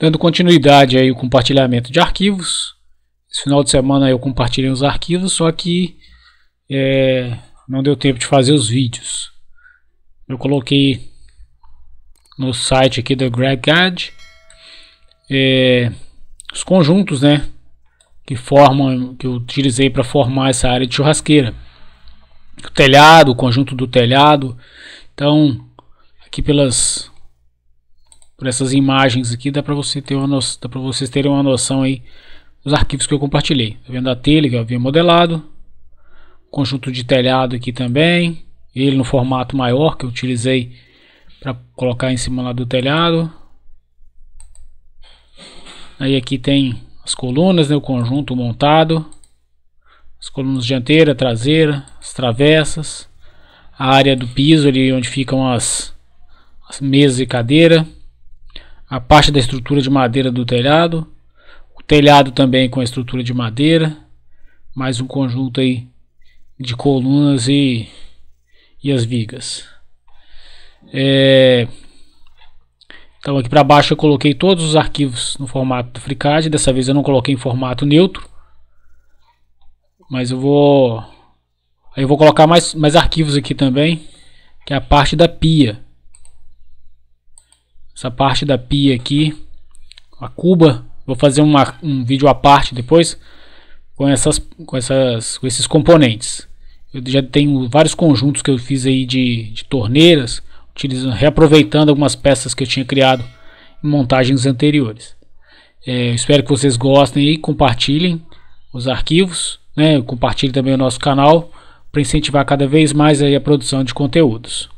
Dando continuidade aí o compartilhamento de arquivos. Esse final de semana eu compartilhei os arquivos, só que é, não deu tempo de fazer os vídeos. Eu coloquei no site aqui da GrabCAD é, os conjuntos, né? que formam que eu utilizei para formar essa área de churrasqueira. O telhado, o conjunto do telhado. Então, aqui pelas por essas imagens aqui, dá para você ter uma noção, dá para vocês terem uma noção aí dos arquivos que eu compartilhei. Tá vendo a telha que eu havia modelado, conjunto de telhado aqui também, ele no formato maior que eu utilizei para colocar em cima lá do telhado. Aí aqui tem as colunas, né, o conjunto montado, as colunas dianteira, traseira, as travessas, a área do piso ali onde ficam as, as mesas e cadeira a parte da estrutura de madeira do telhado, o telhado também com a estrutura de madeira, mais um conjunto aí de colunas e, e as vigas. É, então aqui para baixo eu coloquei todos os arquivos no formato do FreeCAD, dessa vez eu não coloquei em formato neutro, mas eu vou aí eu vou colocar mais, mais arquivos aqui também, que é a parte da pia essa parte da pia aqui, a cuba. Vou fazer uma, um vídeo à parte depois com essas, com essas, com esses componentes. Eu já tenho vários conjuntos que eu fiz aí de, de torneiras, utilizando, reaproveitando algumas peças que eu tinha criado em montagens anteriores. É, espero que vocês gostem e compartilhem os arquivos, né? compartilhem também o nosso canal para incentivar cada vez mais aí a produção de conteúdos.